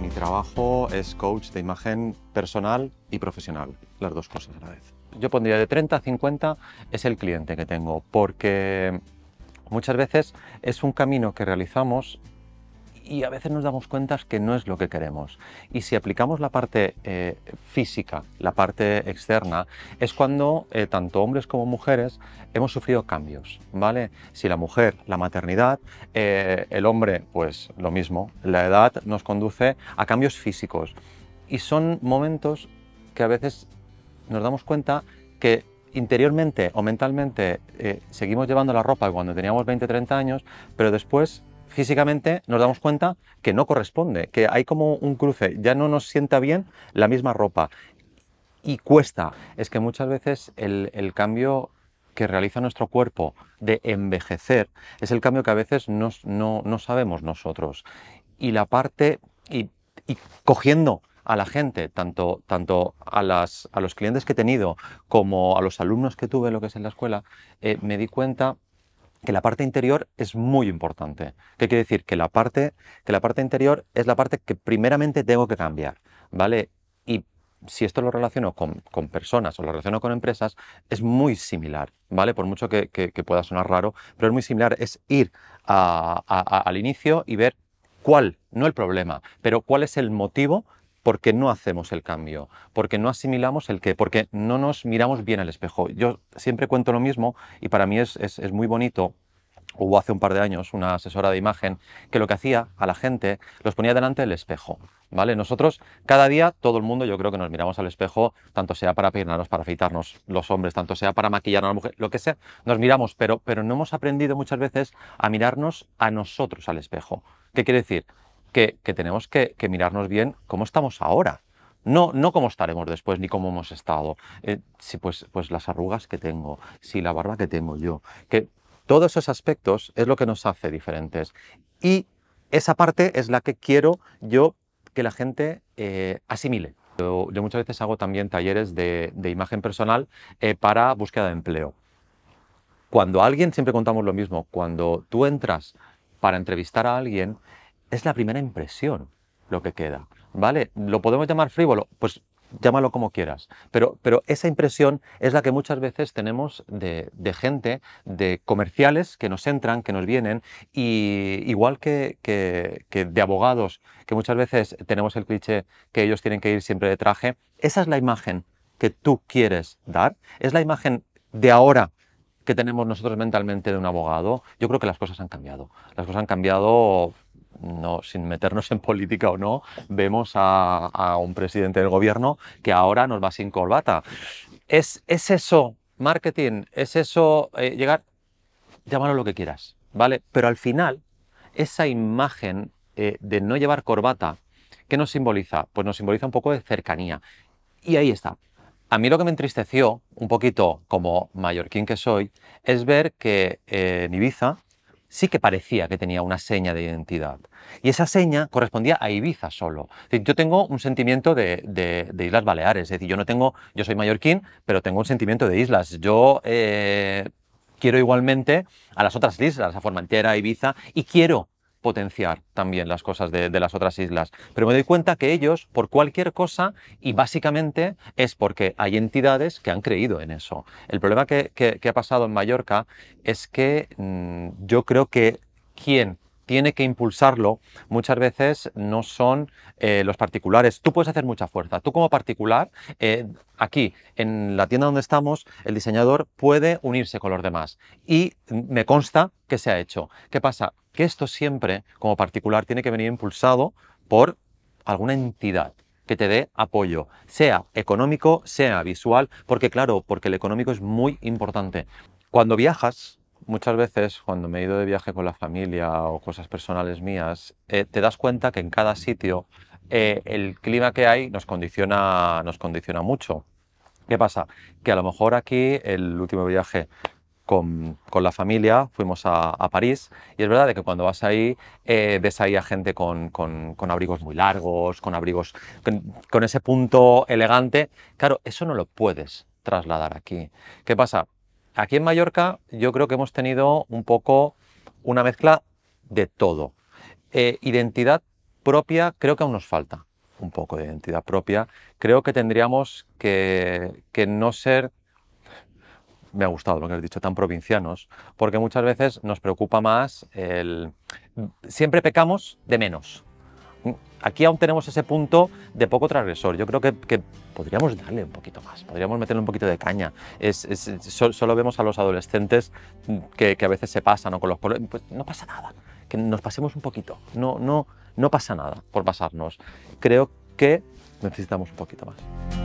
Mi trabajo es coach de imagen personal y profesional, las dos cosas a la vez. Yo pondría de 30 a 50 es el cliente que tengo, porque muchas veces es un camino que realizamos y a veces nos damos cuenta que no es lo que queremos. Y si aplicamos la parte eh, física, la parte externa, es cuando eh, tanto hombres como mujeres hemos sufrido cambios, ¿vale? Si la mujer, la maternidad, eh, el hombre, pues lo mismo. La edad nos conduce a cambios físicos. Y son momentos que a veces nos damos cuenta que interiormente o mentalmente seguimos llevando la ropa cuando teníamos 20, 30 años, pero después físicamente nos damos cuenta que no corresponde, que hay como un cruce, ya no nos sienta bien la misma ropa. Y cuesta. Es que muchas veces el, cambio que realiza nuestro cuerpo de envejecer es el cambio que a veces no, sabemos nosotros. Y la parte, y, cogiendo a la gente, tanto, tanto a, las, a, los clientes que he tenido como a los alumnos que tuve lo que es en la escuela, eh, me di cuenta que la parte interior es muy importante. ¿Qué quiere decir? Que la parte, que la parte interior es la parte que primeramente tengo que cambiar, ¿vale? Y si esto lo relaciono con, personas o lo relaciono con empresas, es muy similar, ¿vale? Por mucho que, pueda sonar raro, pero es muy similar, es ir al inicio y ver cuál, no el problema, pero cuál es el motivo porque no hacemos el cambio, porque no asimilamos el qué, porque no nos miramos bien al espejo. Yo siempre cuento lo mismo y para mí es, es, muy bonito hubo hace un par de años una asesora de imagen que lo que hacía a la gente los ponía delante del espejo. ¿Vale? Nosotros cada día, todo el mundo, yo creo que nos miramos al espejo, tanto sea para peinarnos, para afeitarnos los hombres, tanto sea para maquillar a la mujer, lo que sea, nos miramos, pero, pero no hemos aprendido muchas veces a mirarnos a nosotros al espejo. ¿Qué quiere decir? que, tenemos que, mirarnos bien cómo estamos ahora. No, no cómo estaremos después, ni cómo hemos estado. Eh, si pues, pues las arrugas que tengo, si la barba que tengo yo. Que todos esos aspectos es lo que nos hace diferentes. Y esa parte es la que quiero yo que la gente eh, asimile. Yo, muchas veces hago también talleres de, imagen personal eh, para búsqueda de empleo. Cuando alguien, siempre contamos lo mismo, cuando tú entras para entrevistar a alguien, es la primera impresión lo que queda, ¿vale? Lo podemos llamar frívolo, pues llámalo como quieras, pero, pero esa impresión es la que muchas veces tenemos de, gente, de comerciales que nos entran, que nos vienen, y igual que, que, que, de abogados, que muchas veces tenemos el cliché que ellos tienen que ir siempre de traje, esa es la imagen que tú quieres dar, es la imagen de ahora que tenemos nosotros mentalmente de un abogado, yo creo que las cosas han cambiado. Las cosas han cambiado no, sin meternos en política o no, vemos a, un presidente del gobierno que ahora nos va sin corbata. ¿Es, eso marketing? ¿Es eso eh, llegar? Llámalo lo que quieras, ¿vale? Pero al final, esa imagen eh, de no llevar corbata, ¿qué nos simboliza? Pues nos simboliza un poco de cercanía. Y ahí está. A mí lo que me entristeció un poquito, como mallorquín que soy, es ver que eh, Ibiza sí que parecía que tenía una seña de identidad. Y esa seña correspondía a Ibiza solo. yo tengo un sentimiento de, de, Islas Baleares, es decir, yo no tengo, yo soy mallorquín, pero tengo un sentimiento de islas. Yo eh, quiero igualmente a las otras islas, a Formentera, a Ibiza, y quiero potenciar también las cosas de, las otras islas. Pero me doy cuenta que ellos, por cualquier cosa, y básicamente es porque hay entidades que han creído en eso. El problema que, ha pasado en Mallorca es que mm, yo creo que quien tiene que impulsarlo, muchas veces no son eh, los particulares. Tú puedes hacer mucha fuerza. Tú como particular, eh, aquí, en la tienda donde estamos, el diseñador puede unirse con los demás. Y me consta que se ha hecho. ¿Qué pasa? Que esto siempre, como particular, tiene que venir impulsado por alguna entidad que te dé apoyo, sea económico, sea visual, porque claro, porque el económico es muy importante. Cuando viajas, Muchas veces cuando me he ido de viaje con la familia o cosas personales mías, eh, te das cuenta que en cada sitio eh, el clima que hay nos condiciona, nos condiciona mucho. ¿Qué pasa? Que a lo mejor aquí el último viaje con, la familia, fuimos a, París y es verdad que cuando vas ahí eh, ves ahí a gente con, con, abrigos muy largos, con abrigos con, ese punto elegante. Claro, eso no lo puedes trasladar aquí. ¿Qué pasa? aquí en Mallorca yo creo que hemos tenido un poco una mezcla de todo. Eh, identidad propia creo que aún nos falta un poco de identidad propia. Creo que tendríamos que, que no ser, me ha gustado lo que has dicho, tan provincianos, porque muchas veces nos preocupa más el... Siempre pecamos de menos aquí aún tenemos ese punto de poco transgresor. Yo creo que, podríamos darle un poquito más, podríamos meterle un poquito de caña. solo vemos a los adolescentes mm, que, a veces se pasan o con los colores. Pues no pasa nada, que nos pasemos un poquito. No, no, no pasa nada por pasarnos. Creo que necesitamos un poquito más.